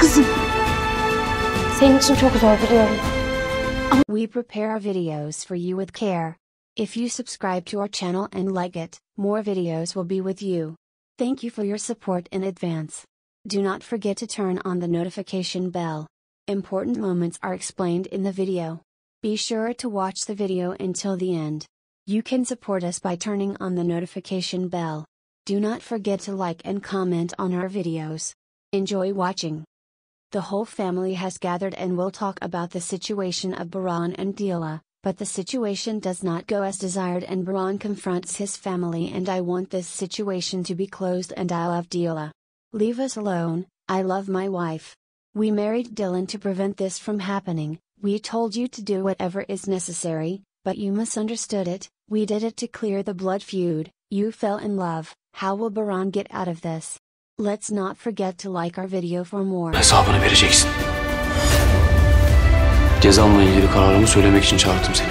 kızım. Senin için çok zor biliyorum. Ama... We prepare videos for you with care. If you subscribe to our channel and like it, more videos will be with you. Thank you for your support in advance. Do not forget to turn on the notification bell. Important moments are explained in the video. Be sure to watch the video until the end. You can support us by turning on the notification bell. Do not forget to like and comment on our videos. Enjoy watching. The whole family has gathered and will talk about the situation of Baran and Dila, but the situation does not go as desired and Baran confronts his family and I want this situation to be closed and I love Dila. Leave us alone, I love my wife. We married Dylan to prevent this from happening, we told you to do whatever is necessary, but you misunderstood it, we did it to clear the blood feud, you fell in love, how will Baran get out of this? Let's not forget to like our video for more. Hesabını vereceksin. Cezamla ilgili kararımı söylemek için çağırdım seni.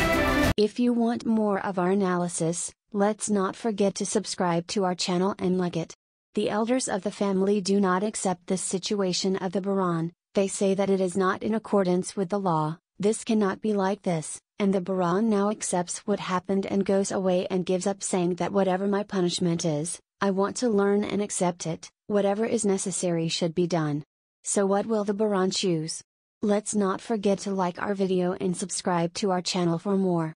If you want more of our analysis, let's not forget to subscribe to our channel and like it. The elders of the family do not accept this situation of the Baran, they say that it is not in accordance with the law, this cannot be like this, and the Baran now accepts what happened and goes away and gives up saying that whatever my punishment is, I want to learn and accept it. Whatever is necessary should be done. So what will the Baron choose? Let's not forget to like our video and subscribe to our channel for more.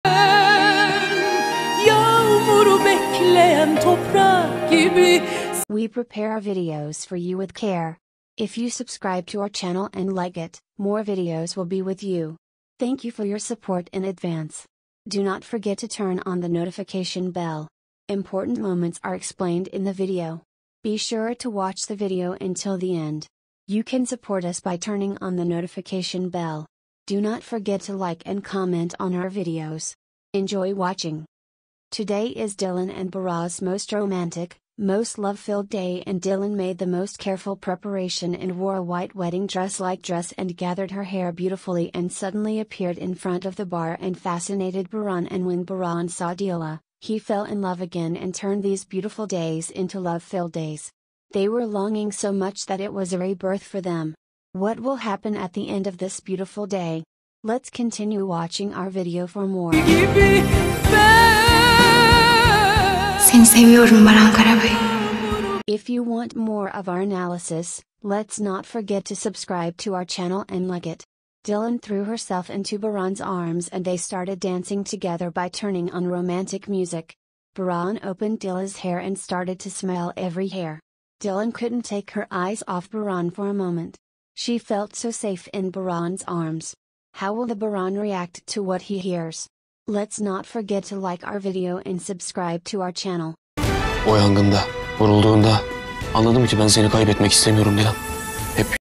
We prepare our videos for you with care. If you subscribe to our channel and like it, more videos will be with you. Thank you for your support in advance. Do not forget to turn on the notification bell. Important moments are explained in the video. Be sure to watch the video until the end. You can support us by turning on the notification bell. Do not forget to like and comment on our videos. Enjoy watching. Today is Dylan and Bara's most romantic, most love filled day, and Dylan made the most careful preparation and wore a white wedding dress like dress and gathered her hair beautifully and suddenly appeared in front of the bar and fascinated Baran. And when Baran saw Dila, he fell in love again and turned these beautiful days into love filled days. They were longing so much that it was a rebirth for them. What will happen at the end of this beautiful day? Let's continue watching our video for more. If you want more of our analysis, let's not forget to subscribe to our channel and like it. Dylan threw herself into Baran's arms and they started dancing together by turning on romantic music. Baran opened Dylan's hair and started to smell every hair. Dylan couldn't take her eyes off Baran for a moment. She felt so safe in Baran's arms. How will the Baran react to what he hears? Let's not forget to like our video and subscribe to our channel.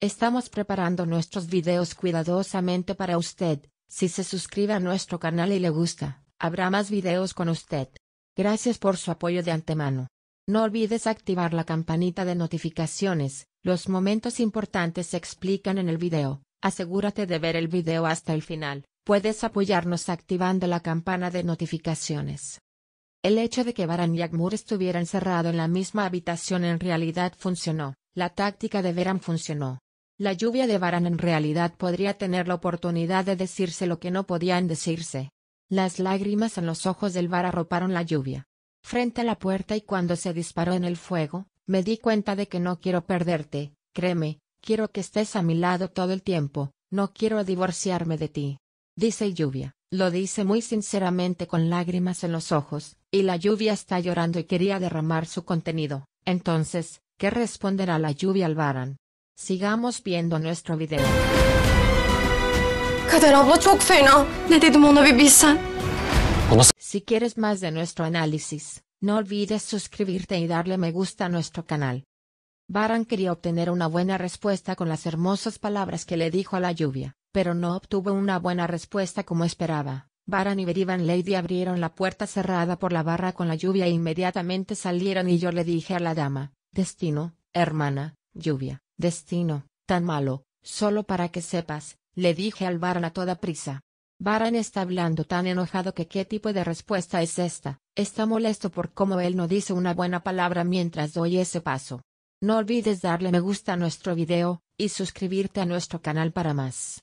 Estamos preparando nuestros videos cuidadosamente para usted, si se suscribe a nuestro canal y le gusta, habrá más videos con usted. Gracias por su apoyo de antemano. No olvides activar la campanita de notificaciones, los momentos importantes se explican en el video, asegúrate de ver el video hasta el final, puedes apoyarnos activando la campana de notificaciones. El hecho de que Baran y estuviera estuvieran encerrado en la misma habitación en realidad funcionó. La táctica de Verán funcionó. La lluvia de Varan en realidad podría tener la oportunidad de decirse lo que no podían decirse. Las lágrimas en los ojos del Var arroparon la lluvia. Frente a la puerta y cuando se disparó en el fuego, me di cuenta de que no quiero perderte, créeme, quiero que estés a mi lado todo el tiempo, no quiero divorciarme de ti. Dice lluvia, lo dice muy sinceramente con lágrimas en los ojos, y la lluvia está llorando y quería derramar su contenido. Entonces, ¿Qué responderá la lluvia al Baran? Sigamos viendo nuestro video. Si quieres más de nuestro análisis, no olvides suscribirte y darle me gusta a nuestro canal. Baran quería obtener una buena respuesta con las hermosas palabras que le dijo a la lluvia, pero no obtuvo una buena respuesta como esperaba. Baran y Berivan Lady abrieron la puerta cerrada por la barra con la lluvia e inmediatamente salieron y yo le dije a la dama, Destino, hermana, lluvia, destino, tan malo, solo para que sepas, le dije al Baran a toda prisa. Baran está hablando tan enojado que qué tipo de respuesta es esta, está molesto por cómo él no dice una buena palabra mientras doy ese paso. No olvides darle me gusta a nuestro video, y suscribirte a nuestro canal para más.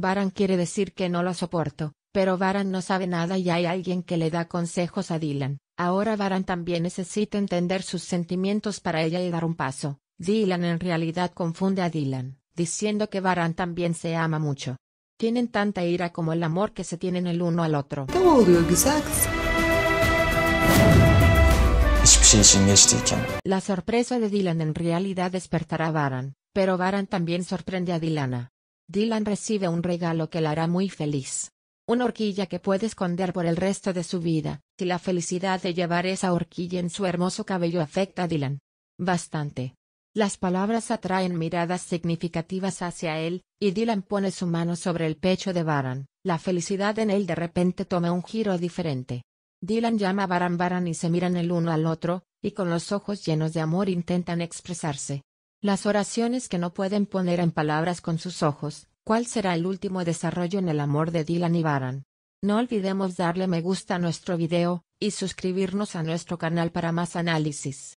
Baran quiere decir que no lo soporto, pero Baran no sabe nada y hay alguien que le da consejos a Dylan. Ahora Baran también necesita entender sus sentimientos para ella y dar un paso. Dylan en realidad confunde a Dylan, diciendo que Baran también se ama mucho. Tienen tanta ira como el amor que se tienen el uno al otro. La sorpresa de Dylan en realidad despertará a Baran, pero Baran también sorprende a Dylana. Dylan recibe un regalo que la hará muy feliz. Una horquilla que puede esconder por el resto de su vida, si la felicidad de llevar esa horquilla en su hermoso cabello afecta a Dylan. Bastante. Las palabras atraen miradas significativas hacia él, y Dylan pone su mano sobre el pecho de Baran. La felicidad en él de repente toma un giro diferente. Dylan llama a Baran Baran y se miran el uno al otro, y con los ojos llenos de amor intentan expresarse. Las oraciones que no pueden poner en palabras con sus ojos, ¿cuál será el último desarrollo en el amor de Dylan y Baran? No olvidemos darle me gusta a nuestro video, y suscribirnos a nuestro canal para más análisis.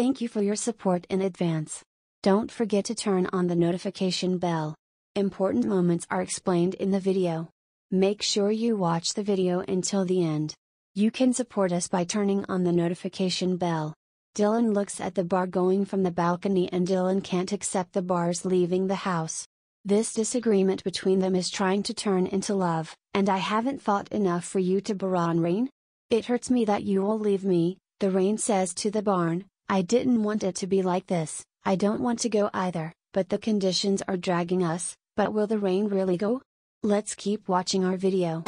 Thank you for your support in advance. Don't forget to turn on the notification bell. Important moments are explained in the video. Make sure you watch the video until the end. You can support us by turning on the notification bell. Dylan looks at the bar going from the balcony and Dylan can't accept the bar's leaving the house. This disagreement between them is trying to turn into love, and I haven't fought enough for you to Baran Rain? It hurts me that you will leave me, the rain says to the barn, I didn't want it to be like this. I don't want to go either, but the conditions are dragging us, but will the rain really go? Let's keep watching our video.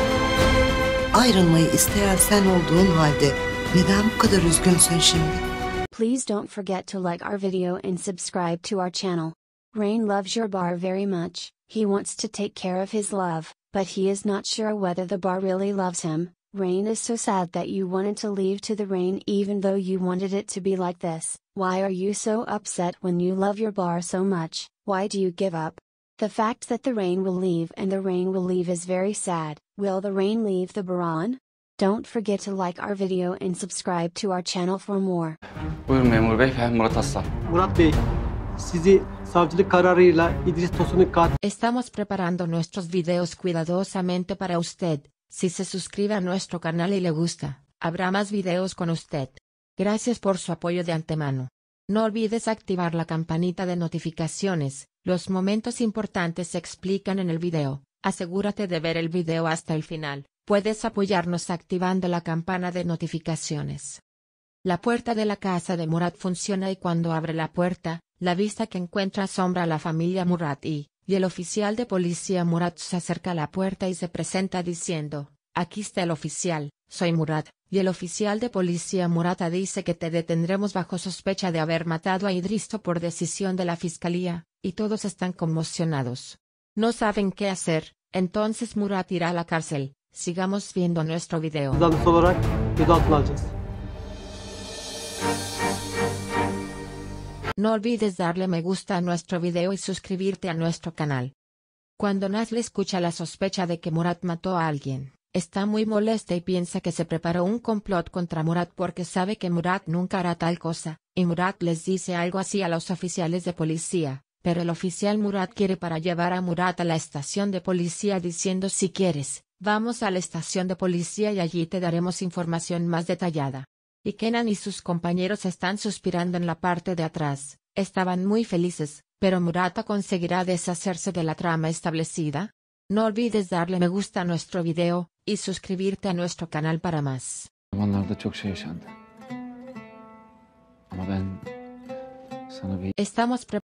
Ayrılmayı isteyen sen olduğun halde neden bu kadar üzgünsün şimdi? Please don't forget to like our video and subscribe to our channel. Rain loves your bar very much, he wants to take care of his love, but he is not sure whether the bar really loves him. Rain is so sad that you wanted to leave to the rain even though you wanted it to be like this. Why are you so upset when you love your bar so much? Why do you give up? The fact that the rain will leave and the rain will leave is very sad. Will the rain leave the baron? Don't forget to like our video and subscribe to our channel for more. Buyurun memur bey, ben Murat Aslan. Murat Bey, sizi savcılık kararıyla İdris Tosun'un katil... Estamos preparando nuestros videos cuidadosamente para usted. Si se suscribe a nuestro canal y le gusta, habrá más videos con usted. Gracias por su apoyo de antemano. No olvides activar la campanita de notificaciones, los momentos importantes se explican en el video, asegúrate de ver el video hasta el final, puedes apoyarnos activando la campana de notificaciones. La puerta de la casa de Murat funciona y cuando abre la puerta, la vista que encuentra asombra a la familia Murat y, y el oficial de policía Murat se acerca a la puerta y se presenta diciendo, aquí está el oficial, soy Murat, y el oficial de policía Murata dice que te detendremos bajo sospecha de haber matado a Idristo por decisión de la fiscalía, y todos están conmocionados. No saben qué hacer, entonces Murat irá a la cárcel. Sigamos viendo nuestro video. No olvides darle me gusta a nuestro video y suscribirte a nuestro canal. Cuando Nazle escucha la sospecha de que Murat mató a alguien, Está muy molesta y piensa que se preparó un complot contra Murat porque sabe que Murat nunca hará tal cosa, y Murat les dice algo así a los oficiales de policía, pero el oficial Murat quiere para llevar a Murat a la estación de policía diciendo si quieres, vamos a la estación de policía y allí te daremos información más detallada. Y Kenan y sus compañeros están suspirando en la parte de atrás, estaban muy felices, pero Murata conseguirá deshacerse de la trama establecida. No olvides darle me gusta a nuestro video, y suscribirte a nuestro canal para más. Estamos